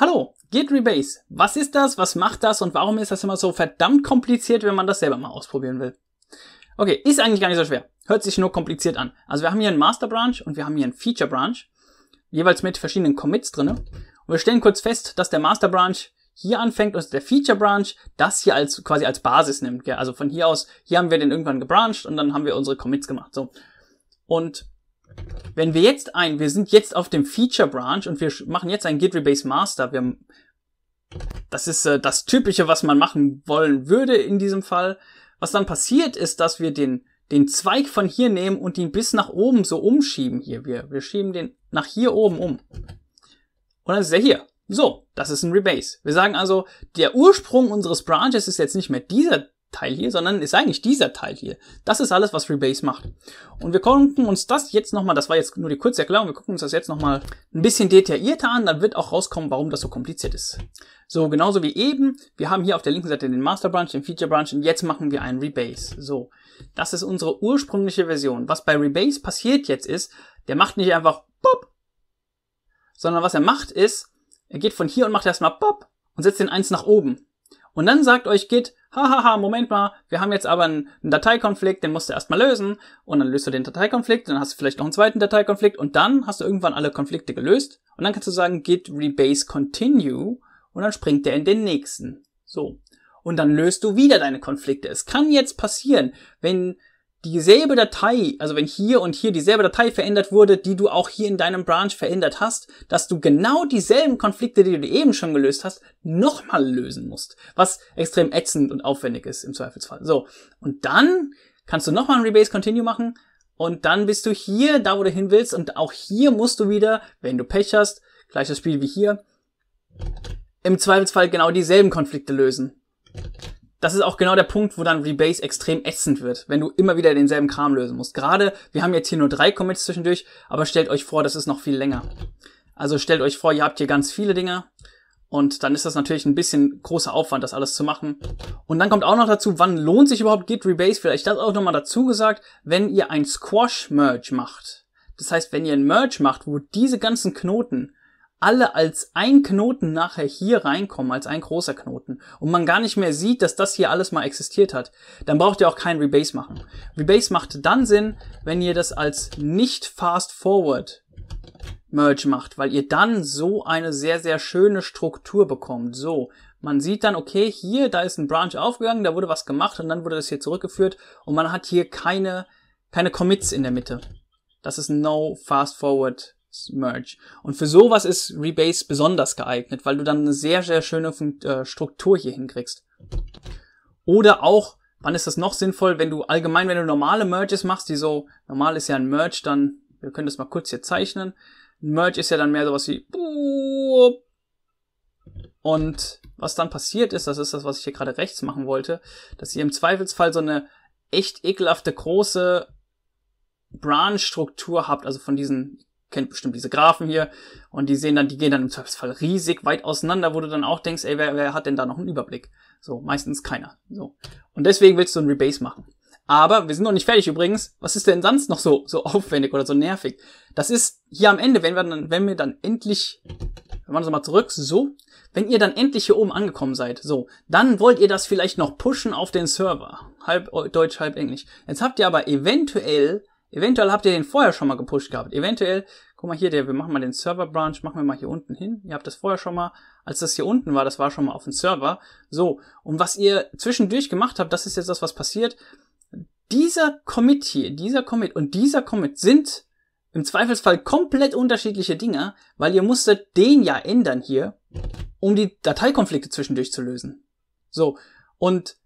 Hallo, Git Rebase. Was ist das? Was macht das? Und warum ist das immer so verdammt kompliziert, wenn man das selber mal ausprobieren will? Okay, ist eigentlich gar nicht so schwer. Hört sich nur kompliziert an. Also wir haben hier einen Master Branch und wir haben hier einen Feature Branch. Jeweils mit verschiedenen Commits drinne. Und wir stellen kurz fest, dass der Master Branch hier anfängt und der Feature Branch das hier als, quasi als Basis nimmt. Gell? Also von hier aus, hier haben wir den irgendwann gebrancht und dann haben wir unsere Commits gemacht. So. Und wenn wir jetzt ein, wir sind jetzt auf dem Feature Branch und wir machen jetzt ein Git Rebase Master. Wir, das ist äh, das Typische, was man machen wollen würde in diesem Fall. Was dann passiert ist, dass wir den, den Zweig von hier nehmen und ihn bis nach oben so umschieben hier. Wir, wir schieben den nach hier oben um. Und dann ist er hier. So, das ist ein Rebase. Wir sagen also, der Ursprung unseres Branches ist jetzt nicht mehr dieser Teil hier, sondern ist eigentlich dieser Teil hier. Das ist alles, was Rebase macht. Und wir gucken uns das jetzt nochmal, das war jetzt nur die kurze Erklärung, wir gucken uns das jetzt nochmal ein bisschen detaillierter an, dann wird auch rauskommen, warum das so kompliziert ist. So, genauso wie eben, wir haben hier auf der linken Seite den Master Branch, den Feature Branch und jetzt machen wir einen Rebase. So, das ist unsere ursprüngliche Version. Was bei Rebase passiert jetzt ist, der macht nicht einfach pop, sondern was er macht ist, er geht von hier und macht erstmal pop und setzt den eins nach oben. Und dann sagt euch Git, hahaha, Moment mal, wir haben jetzt aber einen, Dateikonflikt, den musst du erstmal lösen. Und dann löst du den Dateikonflikt, dann hast du vielleicht noch einen zweiten Dateikonflikt und dann hast du irgendwann alle Konflikte gelöst. Und dann kannst du sagen, git rebase continue und dann springt der in den nächsten. So. Und dann löst du wieder deine Konflikte. Es kann jetzt passieren, wenn dieselbe Datei, also wenn hier und hier dieselbe Datei verändert wurde, die du auch hier in deinem Branch verändert hast, dass du genau dieselben Konflikte, die du eben schon gelöst hast, nochmal lösen musst. Was extrem ätzend und aufwendig ist im Zweifelsfall. So. Und dann kannst du nochmal ein Rebase Continue machen und dann bist du hier, da wo du hin willst und auch hier musst du wieder, wenn du Pech hast, gleiches Spiel wie hier, im Zweifelsfall genau dieselben Konflikte lösen das ist auch genau der Punkt, wo dann Rebase extrem ätzend wird, wenn du immer wieder denselben Kram lösen musst. Gerade, wir haben jetzt hier nur drei Commits zwischendurch, aber stellt euch vor, das ist noch viel länger. Also stellt euch vor, ihr habt hier ganz viele Dinge und dann ist das natürlich ein bisschen großer Aufwand, das alles zu machen. Und dann kommt auch noch dazu, wann lohnt sich überhaupt Git Rebase? Vielleicht das auch nochmal dazu gesagt, wenn ihr ein Squash Merge macht. Das heißt, wenn ihr ein Merge macht, wo diese ganzen Knoten alle als ein Knoten nachher hier reinkommen, als ein großer Knoten, und man gar nicht mehr sieht, dass das hier alles mal existiert hat, dann braucht ihr auch kein Rebase machen. Rebase macht dann Sinn, wenn ihr das als nicht fast forward Merge macht, weil ihr dann so eine sehr, sehr schöne Struktur bekommt. So, man sieht dann, okay, hier, da ist ein Branch aufgegangen, da wurde was gemacht und dann wurde das hier zurückgeführt und man hat hier keine, keine Commits in der Mitte. Das ist No Fast Forward Merge. Und für sowas ist Rebase besonders geeignet, weil du dann eine sehr, sehr schöne äh, Struktur hier hinkriegst. Oder auch, wann ist das noch sinnvoll, wenn du allgemein, wenn du normale Merges machst, die so, normal ist ja ein Merge, dann, wir können das mal kurz hier zeichnen. Ein Merge ist ja dann mehr sowas wie und was dann passiert ist, das ist das, was ich hier gerade rechts machen wollte, dass ihr im Zweifelsfall so eine echt ekelhafte große Branch-Struktur habt, also von diesen kennt bestimmt diese Graphen hier. Und die sehen dann, die gehen dann im Zweifelsfall riesig weit auseinander, wo du dann auch denkst, ey, wer, wer hat denn da noch einen Überblick? So, meistens keiner. So. Und deswegen willst du ein Rebase machen. Aber wir sind noch nicht fertig übrigens. Was ist denn sonst noch so, so aufwendig oder so nervig? Das ist hier am Ende, wenn wir dann, wenn wir dann endlich, wenn wir das mal zurück, so, wenn ihr dann endlich hier oben angekommen seid, so, dann wollt ihr das vielleicht noch pushen auf den Server. Halb Deutsch, halb Englisch. Jetzt habt ihr aber eventuell Eventuell habt ihr den vorher schon mal gepusht gehabt. Eventuell, guck mal hier, der, wir machen mal den Server-Branch, machen wir mal hier unten hin. Ihr habt das vorher schon mal, als das hier unten war, das war schon mal auf dem Server. So, und was ihr zwischendurch gemacht habt, das ist jetzt das, was passiert. Dieser Commit hier, dieser Commit und dieser Commit sind im Zweifelsfall komplett unterschiedliche Dinge, weil ihr musstet den ja ändern hier, um die Dateikonflikte zwischendurch zu lösen. So, und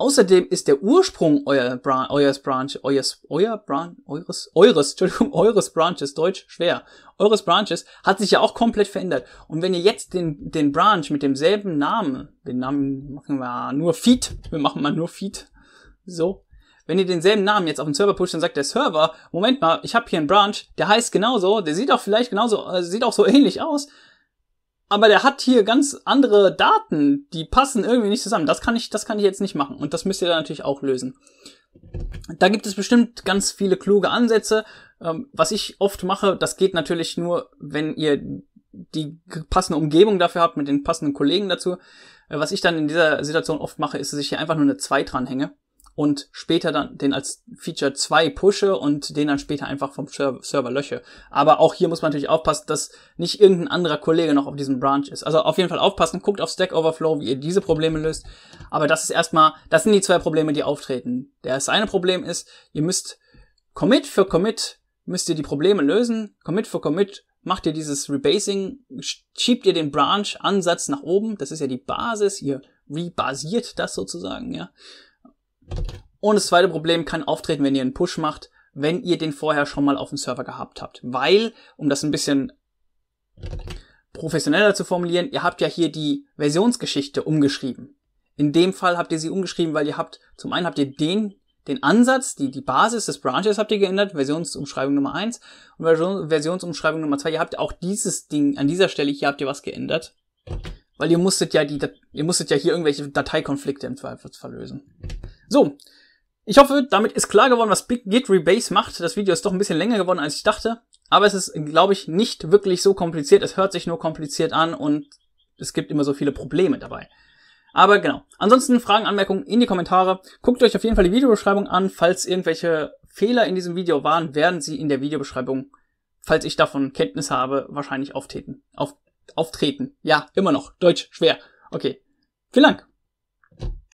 Außerdem ist der Ursprung euer Bran eures Branch, eures, euer Branch, eures, eures, Entschuldigung, eures Branches, Deutsch schwer, eures Branches hat sich ja auch komplett verändert. Und wenn ihr jetzt den, den Branch mit demselben Namen, den Namen machen wir nur Feed, wir machen mal nur Feed, so, wenn ihr denselben Namen jetzt auf den Server pusht, dann sagt der Server, Moment mal, ich habe hier einen Branch, der heißt genauso, der sieht auch vielleicht genauso, äh, sieht auch so ähnlich aus, aber der hat hier ganz andere Daten, die passen irgendwie nicht zusammen. Das kann ich, das kann ich jetzt nicht machen. Und das müsst ihr dann natürlich auch lösen. Da gibt es bestimmt ganz viele kluge Ansätze. Ähm, was ich oft mache, das geht natürlich nur, wenn ihr die passende Umgebung dafür habt, mit den passenden Kollegen dazu. Äh, was ich dann in dieser Situation oft mache, ist, dass ich hier einfach nur eine 2 dranhänge und später dann den als Feature 2 pushe und den dann später einfach vom Server lösche. Aber auch hier muss man natürlich aufpassen, dass nicht irgendein anderer Kollege noch auf diesem Branch ist. Also auf jeden Fall aufpassen, guckt auf Stack Overflow, wie ihr diese Probleme löst. Aber das ist erstmal, das sind die zwei Probleme, die auftreten. Das eine Problem ist, ihr müsst Commit für Commit müsst ihr die Probleme lösen, Commit für Commit macht ihr dieses Rebasing, schiebt ihr den Branch-Ansatz nach oben, das ist ja die Basis, ihr rebasiert das sozusagen, ja. Und das zweite Problem kann auftreten, wenn ihr einen Push macht, wenn ihr den vorher schon mal auf dem Server gehabt habt. Weil, um das ein bisschen professioneller zu formulieren, ihr habt ja hier die Versionsgeschichte umgeschrieben. In dem Fall habt ihr sie umgeschrieben, weil ihr habt, zum einen habt ihr den, den Ansatz, die, die Basis des Branches habt ihr geändert, Versionsumschreibung Nummer 1 und Version, Versionsumschreibung Nummer 2. ihr habt auch dieses Ding, an dieser Stelle hier habt ihr was geändert. Weil ihr musstet ja die, ihr musstet ja hier irgendwelche Dateikonflikte im Zweifelsfall lösen. So, ich hoffe, damit ist klar geworden, was Big Git Rebase macht. Das Video ist doch ein bisschen länger geworden, als ich dachte. Aber es ist, glaube ich, nicht wirklich so kompliziert. Es hört sich nur kompliziert an und es gibt immer so viele Probleme dabei. Aber genau. Ansonsten Fragen, Anmerkungen in die Kommentare. Guckt euch auf jeden Fall die Videobeschreibung an. Falls irgendwelche Fehler in diesem Video waren, werden sie in der Videobeschreibung, falls ich davon Kenntnis habe, wahrscheinlich auftreten. Auf, auftreten. Ja, immer noch. Deutsch, schwer. Okay. Vielen Dank.